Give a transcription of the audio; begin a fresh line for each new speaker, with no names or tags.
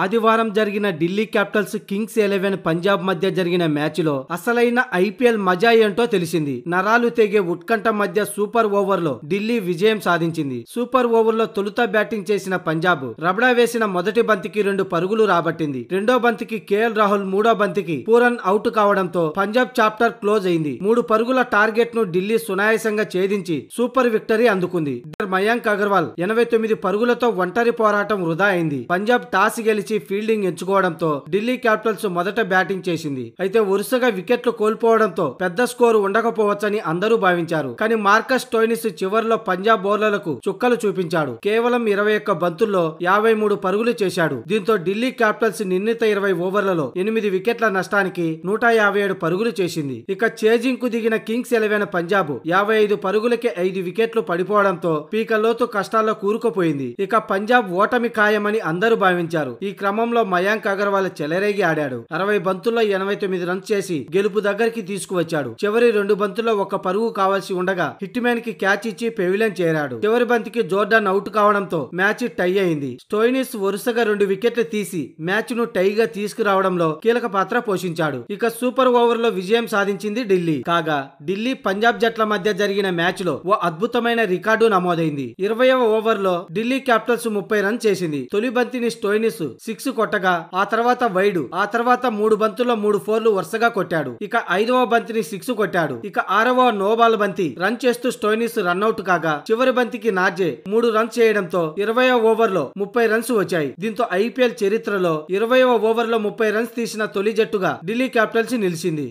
ఆదివారం జరిగిన Delhi Capitals Kings Eleven Punjab మధ్య జరిగిన మ్యాచ్ లో అసలైన ఐపీఎల్ మజా ఏంటో తెలిసింది నరాలు తెగే ఉత్కంఠ మధ్య సూపర్ ఓవర్లో ఢిల్లీ విజయం సాధించింది సూపర్ ఓవర్ లో తొలుత బ్యాటింగ్ చేసిన పంజాబ్ రబడా వేసిన మొదటి బంతికి రెండు పరుగులు రాబట్టింది రెండో బంతికి కేఎల్ రాహుల్ మూడో బంతికి పూరన్ అవుట్ కావడంతో పంజాబ్ చాప్టర్ క్లోజ్ అయింది మూడు పరుగుల టార్గెట్ ను ఢిల్లీ సునాయాసంగా ఛేదించి సూపర్ విక్టరీ అందుకుంది మయాంక్ అగర్వాల్ ఎనభై తొమ్మిది పరుగులతో ఒంటరి పోరాటం వృధా అయింది పంజాబ్ టాస్ గెలిచి కలిసి ఫీల్డింగ్ ఎంచుకోవడంతో ఢిల్లీ క్యాపిటల్స్ మొదట బ్యాటింగ్ చేసింది అయితే వరుసగా వికెట్లు కోల్పోవడంతో పెద్ద స్కోరు ఉండకపోవచ్చని అందరూ భావించారు కానీ మార్కస్ టోయినిస్ చివరిలో పంజాబ్ బౌలర్లకు చుక్కలు చూపించాడు కేవలం ఇరవై ఒక్క బంతుల్లో యాభై మూడు పరుగులు చేశాడు దీంతో ఢిల్లీ క్యాపిటల్స్ నిర్ణీత ఇరవై ఓవర్లలో ఎనిమిది వికెట్ల నష్టానికి నూట యాభై ఏడు పరుగులు చేసింది ఇక చేజింగ్ కు దిగిన కింగ్స్ ఎలవైన పంజాబ్ యాభై ఐదు పరుగులకే ఐదు వికెట్లు పడిపోవడంతో పీకలోతు కష్టాల్లో కూరుకుపోయింది ఇక పంజాబ్ ఓటమి ఖాయమని అందరూ భావించారు ఈ ఈ క్రమంలో మయాంక్ అగర్వాల్ చెలరేగి ఆడాడు అరవై బంతుల్లో ఎనభై తొమ్మిది రన్స్ చేసి గెలుపు దగ్గరికి తీసుకువచ్చాడు చివరి రెండు బంతుల్లో ఒక పరుగు కావాల్సి ఉండగా హిట్ మ్యాన్ కి క్యాచ్ ఇచ్చి పెవిలియన్ చేరాడు చివరి బంతికి జోర్డాన్ అవుట్ కావడంతో మ్యాచ్ టై అయింది స్టోయినిస్ వరుసగా రెండు వికెట్లు తీసి మ్యాచ్ ను టైగా తీసుకురావడంలో కీలక పాత్ర పోషించాడు ఇక సూపర్ ఓవర్ లో విజయం సాధించింది ఢిల్లీ కాగా ఢిల్లీ పంజాబ్ జట్ల మధ్య జరిగిన మ్యాచ్ లో ఓ అద్భుతమైన రికార్డు నమోదైంది ఇరవయవ ఓవర్ లో ఢిల్లీ క్యాపిటల్స్ ముప్పై రన్ చేసింది తొలి బంతిని స్టోయినిస్ సిక్స్ కొట్టగా ఆ తర్వాత వైడు ఆ తర్వాత మూడు బంతుల్లో మూడు ఫోర్లు వరుసగా కొట్టాడు ఇక ఐదవ బంతిని సిక్స్ కొట్టాడు ఇక ఆరవ నోబాల్ బంతి రన్ చేస్తూ స్టోయినిస్ రన్అట్ కాగా చివరి బంతికి నాజే మూడు రన్స్ చేయడంతో ఓవర్ ఓవర్లో ముప్పై రన్స్ వచ్చాయి దీంతో ఐపీఎల్ చరిత్రలో ఓవర్ ఓవర్లో ముప్పై రన్స్ తీసిన తొలి జట్టుగా ఢిల్లీ క్యాపిటల్స్ నిలిచింది